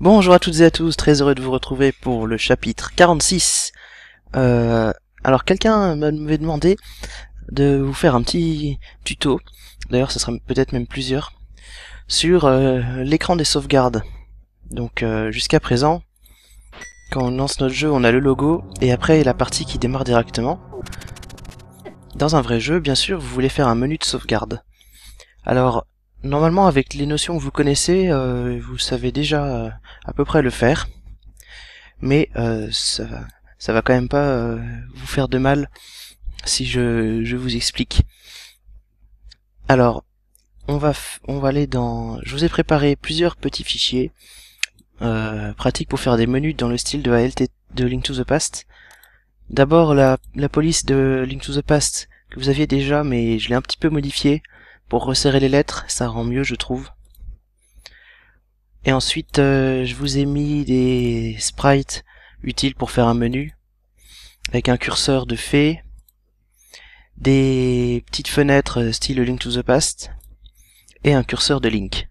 Bonjour à toutes et à tous, très heureux de vous retrouver pour le chapitre 46. Euh, alors quelqu'un m'avait demandé de vous faire un petit tuto, d'ailleurs ce sera peut-être même plusieurs, sur euh, l'écran des sauvegardes. Donc euh, jusqu'à présent, quand on lance notre jeu, on a le logo, et après la partie qui démarre directement. Dans un vrai jeu, bien sûr, vous voulez faire un menu de sauvegarde. Alors, Normalement, avec les notions que vous connaissez, euh, vous savez déjà euh, à peu près le faire. Mais euh, ça, va, ça va quand même pas vous faire de mal si je, je vous explique. Alors, on va, on va aller dans... Je vous ai préparé plusieurs petits fichiers pratiques pour faire des menus dans le style de ALT de Link to the Past. D'abord, la, la police de Link to the Past que vous aviez déjà, mais je l'ai un petit peu modifiée pour resserrer les lettres, ça rend mieux, je trouve. Et ensuite, euh, je vous ai mis des sprites utiles pour faire un menu, avec un curseur de fées, des petites fenêtres euh, style Link to the Past, et un curseur de Link.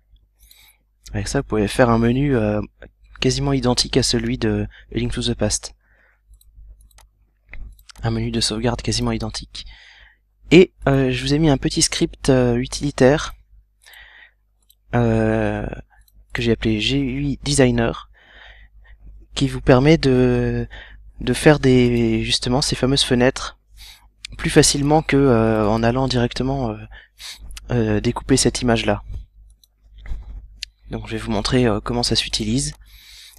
Avec ça, vous pouvez faire un menu euh, quasiment identique à celui de Link to the Past. Un menu de sauvegarde quasiment identique. Et euh, je vous ai mis un petit script euh, utilitaire euh, que j'ai appelé GUI Designer qui vous permet de, de faire des justement ces fameuses fenêtres plus facilement que en allant directement découper cette image là. Donc je vais vous montrer comment ça s'utilise.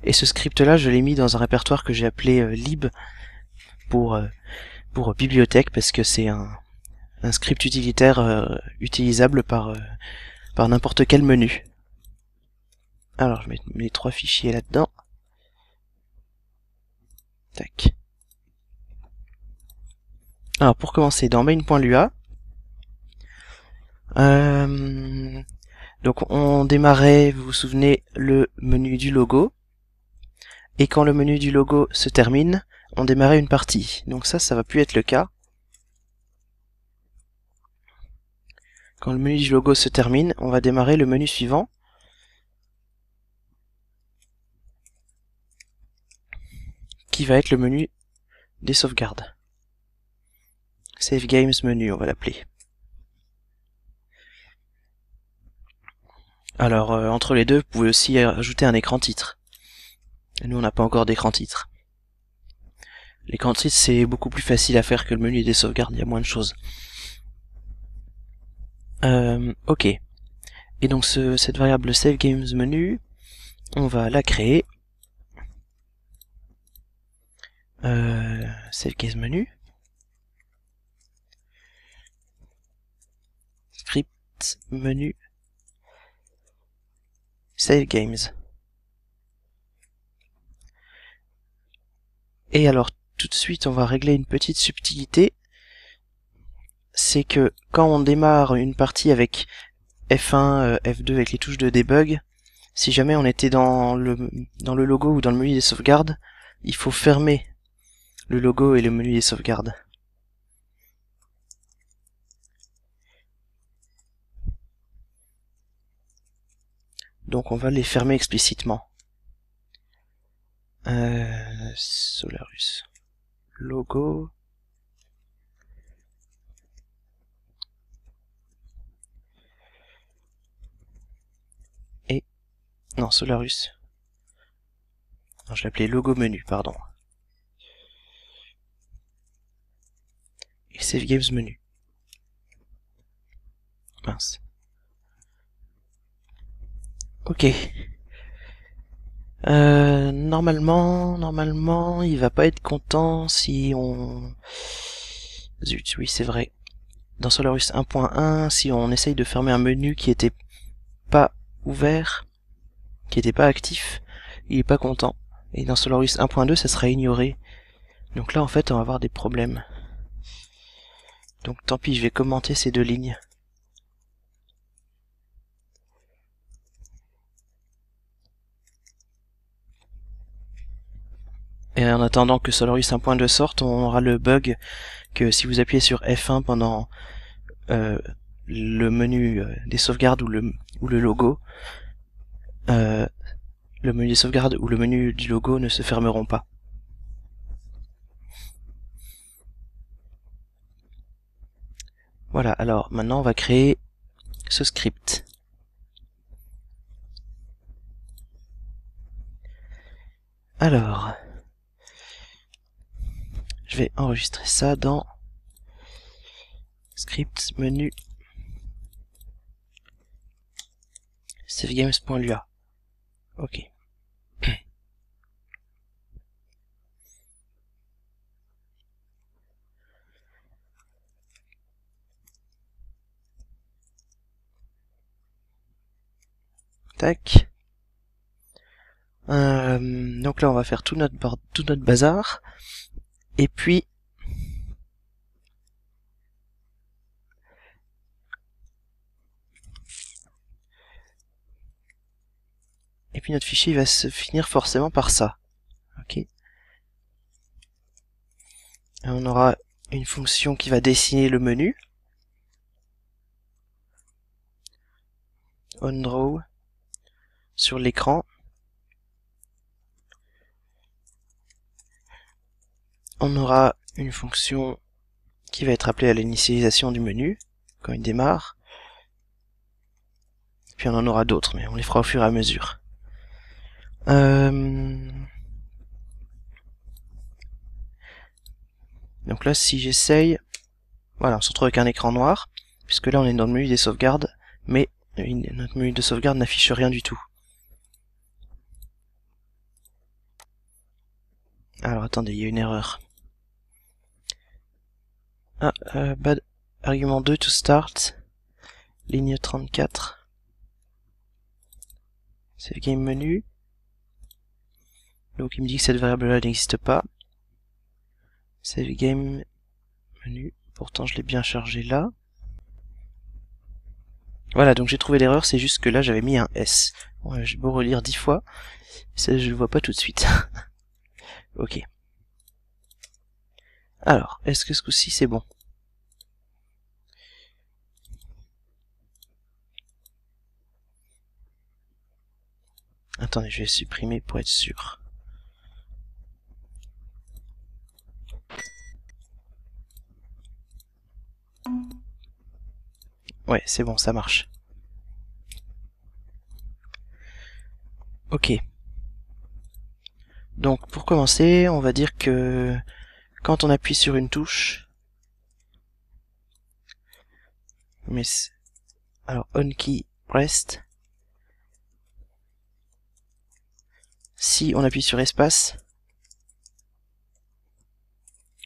Et ce script là je l'ai mis dans un répertoire que j'ai appelé lib pour, pour bibliothèque parce que c'est un un script utilitaire euh, utilisable par, euh, par n'importe quel menu. Alors, je mets mes trois fichiers là-dedans. Tac. Alors, pour commencer, dans main.lua, euh, donc on démarrait, vous vous souvenez, le menu du logo. Et quand le menu du logo se termine, on démarrait une partie. Donc ça, ça va plus être le cas. Quand le menu du logo se termine, on va démarrer le menu suivant. Qui va être le menu des sauvegardes. Save Games Menu, on va l'appeler. Alors, euh, entre les deux, vous pouvez aussi ajouter un écran titre. Nous, on n'a pas encore d'écran titre. L'écran titre, c'est beaucoup plus facile à faire que le menu des sauvegardes, il y a moins de choses. Euh, ok. Et donc ce, cette variable saveGamesMenu, on va la créer. Euh, saveGamesMenu. Script menu games. Et alors tout de suite on va régler une petite subtilité c'est que quand on démarre une partie avec F1, euh, F2 avec les touches de debug, si jamais on était dans le, dans le logo ou dans le menu des sauvegardes, il faut fermer le logo et le menu des sauvegardes. Donc on va les fermer explicitement. Euh, Solarus. Logo. Non, Solarus. je l'appelais logo menu, pardon. Et save games menu. Mince. Ok. Euh, normalement, normalement, il va pas être content si on... Zut, oui, c'est vrai. Dans Solarus 1.1, si on essaye de fermer un menu qui était pas ouvert, qui n'était pas actif, il est pas content. Et dans Solaris 1.2, ça sera ignoré. Donc là, en fait, on va avoir des problèmes. Donc tant pis, je vais commenter ces deux lignes. Et en attendant que Solaris 1.2 sorte, on aura le bug que si vous appuyez sur F1 pendant euh, le menu euh, des sauvegardes ou le, ou le logo, euh, le menu des sauvegardes ou le menu du logo ne se fermeront pas. Voilà, alors maintenant on va créer ce script. Alors, je vais enregistrer ça dans script menu savegames.lua. Ok. Tac. Euh, donc là, on va faire tout notre, tout notre bazar. Et puis, et puis notre fichier va se finir forcément par ça. Ok. on aura une fonction qui va dessiner le menu. draw sur l'écran. On aura une fonction qui va être appelée à l'initialisation du menu quand il démarre. Puis on en aura d'autres, mais on les fera au fur et à mesure. Euh, donc là, si j'essaye, voilà, on se retrouve avec un écran noir, puisque là on est dans le menu des sauvegardes, mais notre menu de sauvegarde n'affiche rien du tout. Alors attendez, il y a une erreur. Ah, euh, bad argument 2 to start, ligne 34. C'est le game menu. Donc il me dit que cette variable-là n'existe pas. Save game menu. Pourtant je l'ai bien chargé là. Voilà, donc j'ai trouvé l'erreur, c'est juste que là j'avais mis un S. Bon, j'ai beau relire dix fois, ça je le vois pas tout de suite. ok. Alors, est-ce que ce coup-ci c'est bon Attendez, je vais supprimer pour être sûr. Ouais, c'est bon, ça marche. Ok. Donc pour commencer, on va dire que quand on appuie sur une touche... Mais... Alors, on key rest. Si on appuie sur espace...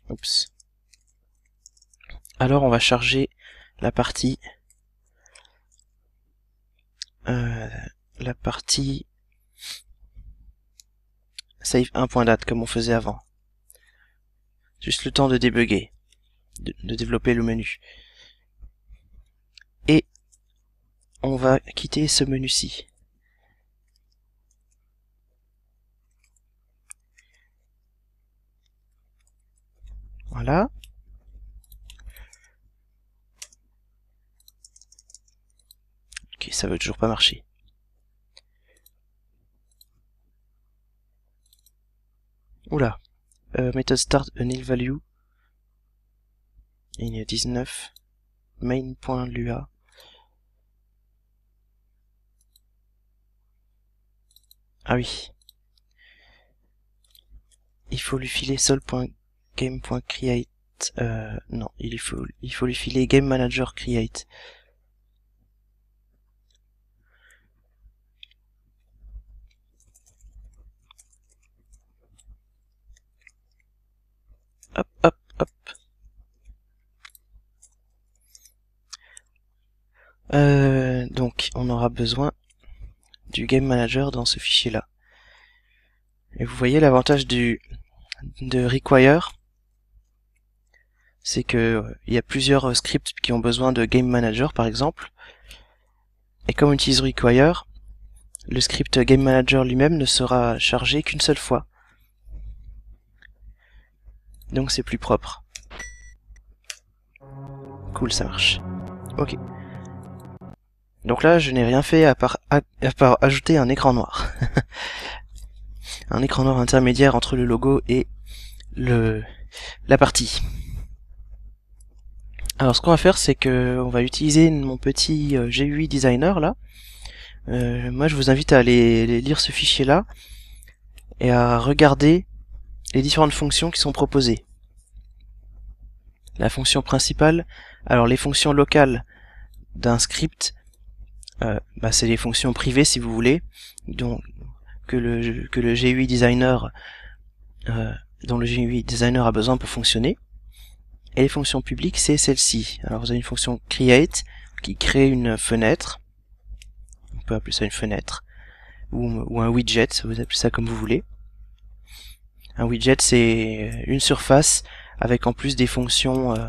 Oups. Alors on va charger la partie la, partie save 1dat comme on faisait avant. Juste le temps de débugger, de, de développer le menu. Et on va quitter ce menu-ci. Voilà. Ok, ça veut toujours pas marcher. Oula. Euh, method start a nil value. Il y a 19. Main.lua. Ah oui. Il faut lui filer sol.game.create. Euh, non, il faut, il faut lui filer game manager create. Hop, hop, hop. Euh, donc, on aura besoin du Game Manager dans ce fichier-là. Et vous voyez l'avantage du de Require, c'est que euh, il y a plusieurs euh, scripts qui ont besoin de Game Manager, par exemple. Et comme on utilise Require, le script Game Manager lui-même ne sera chargé qu'une seule fois. Donc c'est plus propre. Cool, ça marche. Ok. Donc là, je n'ai rien fait à part, part ajouter un écran noir. un écran noir intermédiaire entre le logo et le la partie. Alors ce qu'on va faire c'est que on va utiliser mon petit euh, GUI designer là. Euh, moi je vous invite à aller lire ce fichier là et à regarder les différentes fonctions qui sont proposées. La fonction principale, alors les fonctions locales d'un script, euh, bah, c'est les fonctions privées si vous voulez, donc que le, que le GUI designer euh, dont le GUI designer a besoin pour fonctionner. Et les fonctions publiques, c'est celle-ci. Alors vous avez une fonction create qui crée une fenêtre. On peut appeler ça une fenêtre. Ou, ou un widget, vous appelez ça comme vous voulez. Un widget, c'est une surface avec en plus des fonctions euh,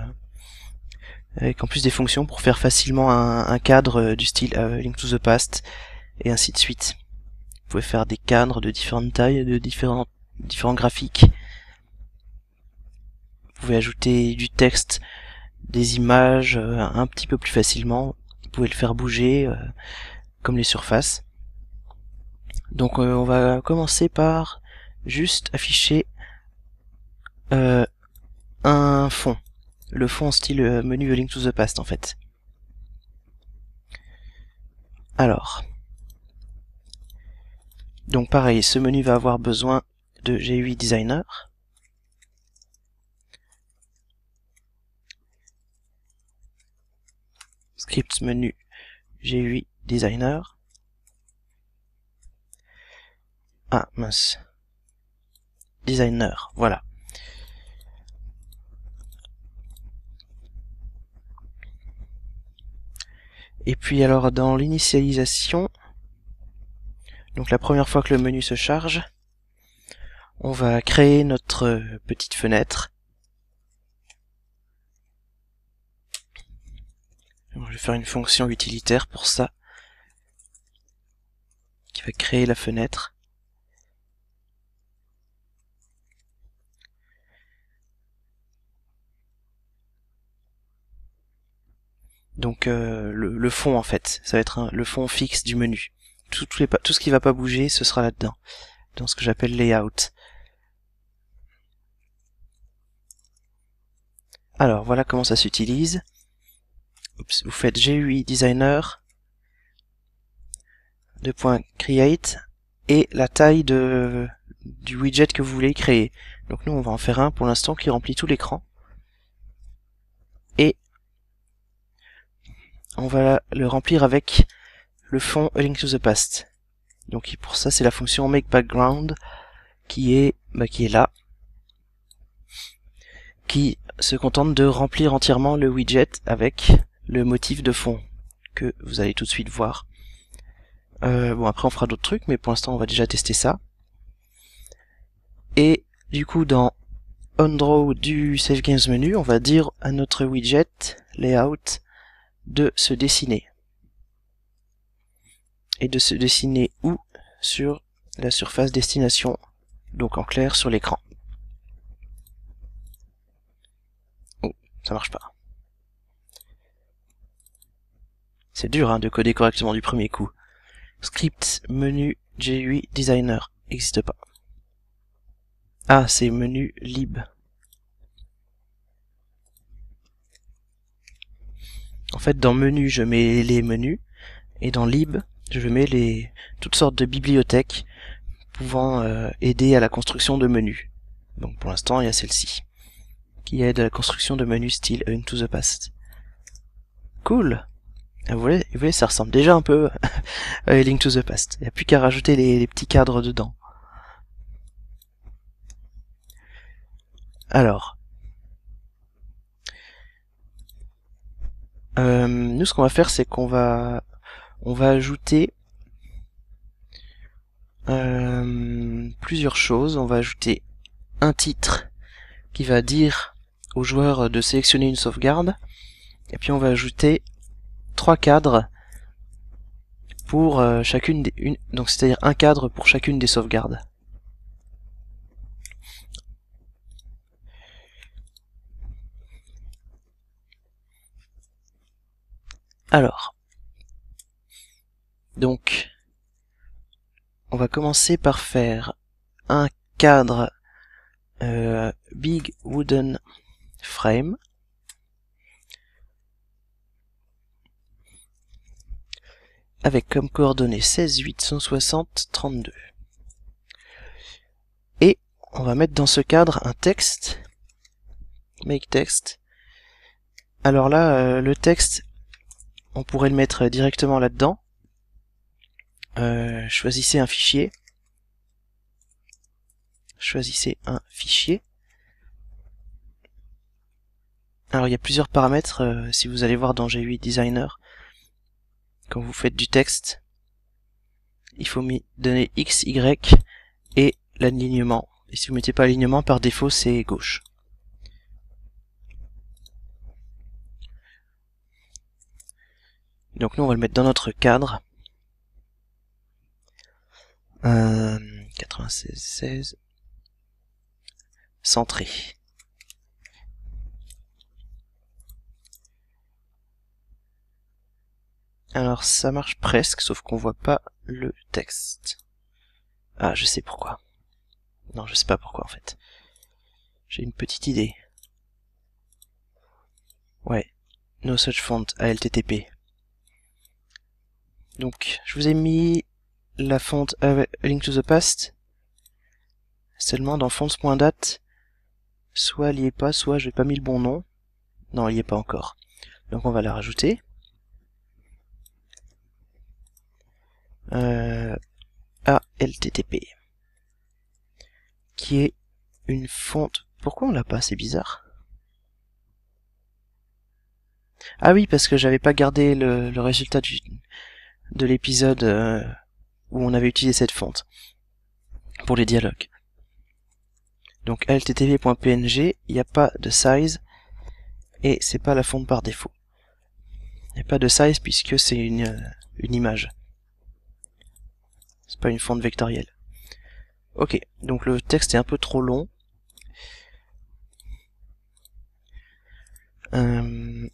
avec en plus des fonctions pour faire facilement un, cadre euh, du style euh, Link to the Past et ainsi de suite. Vous pouvez faire des cadres de différentes tailles, de différents, différents graphiques. Vous pouvez ajouter du texte, des images un petit peu plus facilement. Vous pouvez le faire bouger comme les surfaces. Donc on va commencer par juste afficher euh, un fond. Le fond style euh, menu Link to the Past en fait. Alors. Donc pareil, ce menu va avoir besoin de G8 Designer. Script menu G8 Designer. Ah mince designer. Voilà. Et puis alors dans l'initialisation, donc la première fois que le menu se charge, on va créer notre petite fenêtre. Je vais faire une fonction utilitaire pour ça, qui va créer la fenêtre. donc euh, le, fond en fait, ça va être le fond fixe du menu. Tout, ce qui va pas bouger, ce sera là-dedans, dans ce que j'appelle layout. Alors voilà comment ça s'utilise. Vous faites GUI Designer, deux points Create, et la taille de, du widget que vous voulez créer. Donc nous on va en faire un pour l'instant qui remplit tout l'écran. on va le remplir avec le fond A Link to the Past. Donc pour ça, c'est la fonction make background qui est, bah, qui est là, qui se contente de remplir entièrement le widget avec le motif de fond que vous allez tout de suite voir. Euh, bon, après on fera d'autres trucs, mais pour l'instant on va déjà tester ça. Et du coup, dans OnDraw du Save Games menu, on va dire à notre widget Layout de se dessiner. Et de se dessiner où Sur la surface destination, donc en clair sur l'écran. Oh, ça marche pas. C'est dur hein, de coder correctement du premier coup. Script, menu, GUI, designer, n'existe pas. Ah, c'est menu lib. En fait, dans menu, je mets les menus, et dans lib, je mets les toutes sortes de bibliothèques pouvant euh, aider à la construction de menus. Donc pour l'instant, il y a celle-ci, qui aide à la construction de menus style to the Past. Cool vous voyez, vous ça ressemble déjà un peu à Link to the Past. Il n'y a plus qu'à rajouter les, les petits cadres dedans. Alors, Euh, nous, ce qu'on va faire, c'est qu'on va, on va ajouter euh, plusieurs choses. On va ajouter un titre qui va dire au joueur de sélectionner une sauvegarde. Et puis on va ajouter trois cadres pour euh, chacune des... donc c'est-à-dire un cadre pour chacune des sauvegardes. Alors, donc, on va commencer par faire un cadre euh, Big Wooden Frame. avec comme coordonnées 16, 8, 160, 32. Et on va mettre dans ce cadre un texte, make text. Alors là, euh, le texte, on pourrait le mettre directement là-dedans. Euh, choisissez un fichier. Choisissez un fichier. Alors il y a plusieurs paramètres, euh, si vous allez voir dans G8 Designer, quand vous faites du texte, il faut donner X, Y et l'alignement. Et si vous mettez pas alignement, par défaut c'est gauche. donc nous, on va le mettre dans notre cadre. Euh, 96, 16. Centré. Alors ça marche presque, sauf qu'on voit pas le texte. Ah, je sais pourquoi. Non, je sais pas pourquoi en fait. J'ai une petite idée. Ouais. No such font ALTTP. Donc, je vous ai mis la fonte Link to the Past. Seulement dans fonts.dat, soit elle n'y est pas, soit je n'ai pas mis le bon nom. Non, il n'y est pas encore. Donc on va la rajouter. Euh, ALTTP. Qui est une fonte... Pourquoi on l'a pas C'est bizarre. Ah oui, parce que j'avais pas gardé le résultat du, de l'épisode euh, où on avait utilisé cette fonte pour les dialogues. Donc lttv.png, il n'y a pas de size et c'est pas la fonte par défaut. Il n'y a pas de size puisque c'est euh, une, image. C'est pas une fonte vectorielle. Ok, donc le texte est un peu trop long. Euh,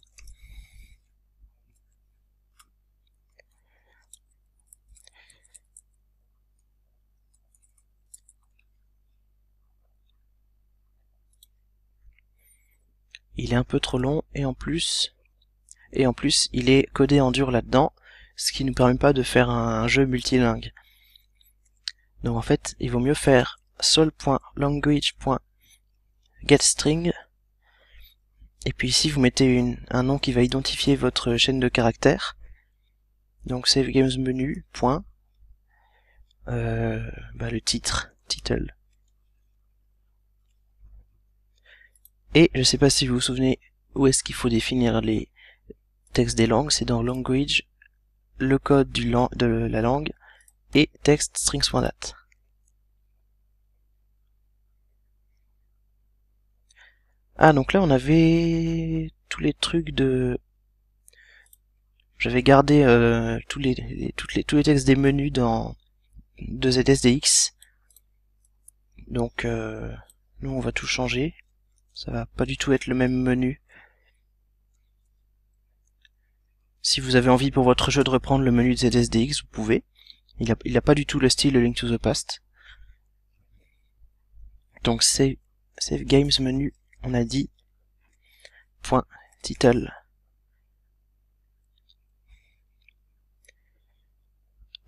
il est un peu trop long et en plus et en plus il est codé en dur là-dedans, ce qui nous permet pas de faire un, jeu multilingue. Donc en fait, il vaut mieux faire sol.language.getString et puis ici vous mettez une, un nom qui va identifier votre chaîne de caractères. Donc c'est euh, bah, le titre, title. Et je ne sais pas si vous vous souvenez où est-ce qu'il faut définir les textes des langues, c'est dans language, le code du de la langue et texte strings.dat. Ah donc là on avait tous les trucs de j'avais gardé euh, tous les, tous les textes des menus dans de ZSDX. Donc euh, nous on va tout changer ça va pas du tout être le même menu. Si vous avez envie pour votre jeu de reprendre le menu de ZSDX, vous pouvez. Il n'a a pas du tout le style de Link to the Past. Donc c'est Save Games menu, on a dit, point, title.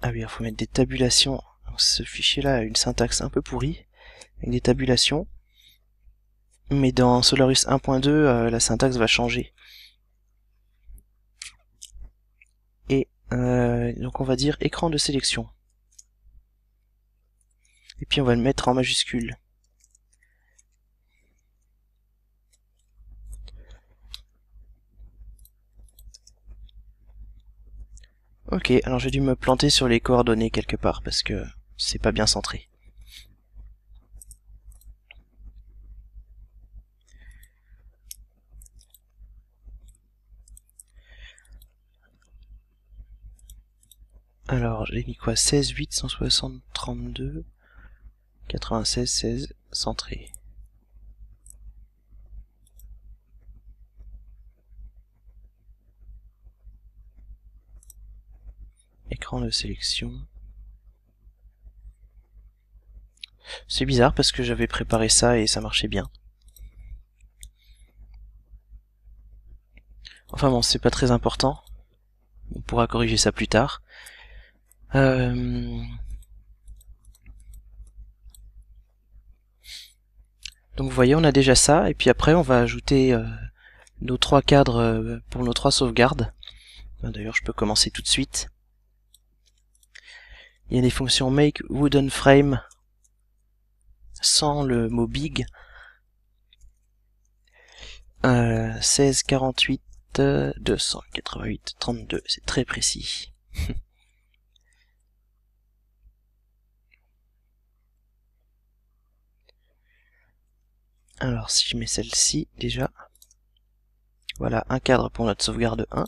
Ah oui, il faut mettre des tabulations. ce fichier-là a une syntaxe un peu pourrie, avec des tabulations mais dans Solaris 1.2, euh, la syntaxe va changer. Et euh, donc on va dire écran de sélection. Et puis on va le mettre en majuscule. Ok, alors j'ai dû me planter sur les coordonnées quelque part parce que c'est pas bien centré. Alors, j'ai mis quoi 16, 8, 160, 32, 96, 16, centré. Écran de sélection. C'est bizarre parce que j'avais préparé ça et ça marchait bien. Enfin bon, c'est pas très important. On pourra corriger ça plus tard. Euh, donc vous voyez, on a déjà ça, et puis après on va ajouter euh, nos trois cadres euh, pour nos trois sauvegardes. Ben, d'ailleurs, je peux commencer tout de suite. Il y a des fonctions make wooden frame sans le mot big. 16, 48, 288, 32, c'est très précis. Alors si je mets celle-ci déjà, voilà un cadre pour notre sauvegarde 1,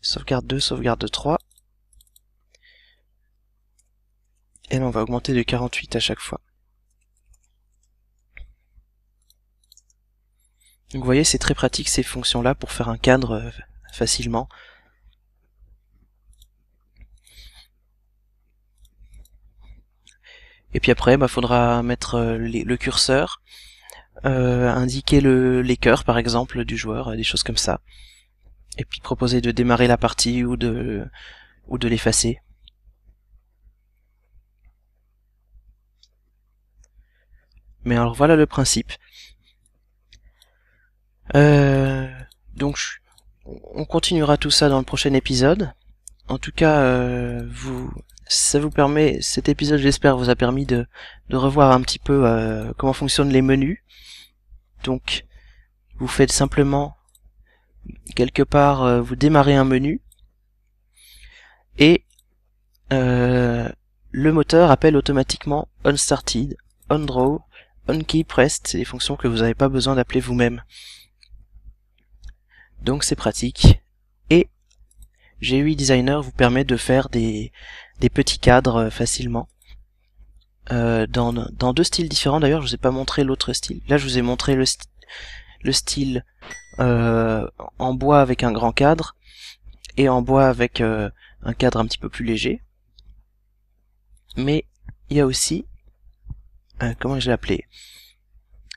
sauvegarde 2, sauvegarde 3, et là on va augmenter de 48 à chaque fois. Donc vous voyez c'est très pratique ces fonctions là pour faire un cadre euh, facilement Et puis après, il bah, faudra mettre euh, le curseur, euh, indiquer le, les cœurs par exemple du joueur, euh, des choses comme ça. Et puis proposer de démarrer la partie ou de ou de l'effacer. Mais alors voilà le principe. donc on continuera tout ça dans le prochain épisode. En tout cas, vous ça vous permet, cet épisode j'espère vous a permis de, revoir un petit peu euh, comment fonctionnent les menus. Donc vous faites simplement quelque part euh, vous démarrez un menu et euh, le moteur appelle automatiquement onStarted, onDraw, onKeyPressed, c'est des fonctions que vous n'avez pas besoin d'appeler vous-même. Donc c'est pratique. Et GUI Designer vous permet de faire des, des petits cadres euh, facilement. Euh, dans, deux styles différents d'ailleurs, je vous ai pas montré l'autre style. Là je vous ai montré le, le style euh, en bois avec un grand cadre et en bois avec un cadre un petit peu plus léger. Mais il y a aussi, comment je l'ai appelé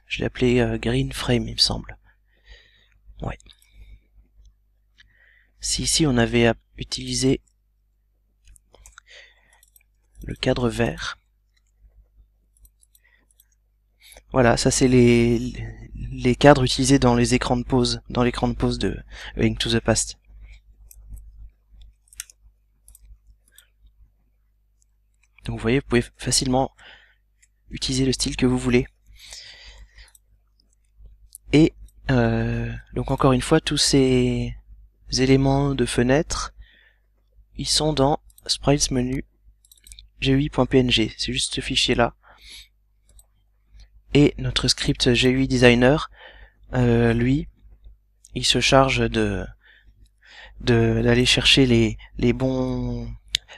Je l'ai appelé Green Frame il me semble. Ouais. Si ici on avait utilisé le cadre vert. Voilà, ça c'est les, les cadres utilisés dans les écrans de pause, dans l'écran de pause de into to the Past. Donc vous voyez, vous pouvez facilement utiliser le style que vous voulez. Et euh, donc encore une fois, tous ces éléments de fenêtre, ils sont dans Sprites Menu GUI.png, c'est juste ce fichier là. Et notre script GUI Designer, euh, lui, il se charge de d'aller chercher les, les bons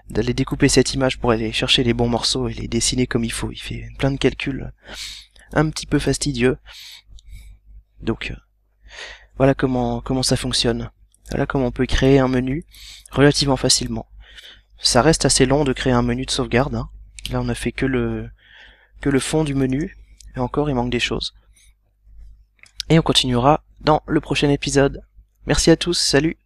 d'aller découper cette image pour aller chercher les bons morceaux et les dessiner comme il faut. Il fait plein de calculs un petit peu fastidieux. Donc euh, voilà comment comment ça fonctionne. Voilà comment on peut créer un menu relativement facilement. Ça reste assez long de créer un menu de sauvegarde. Hein. Là, on a fait que le, que le fond du menu. Et encore, il manque des choses. Et on continuera dans le prochain épisode. Merci à tous, salut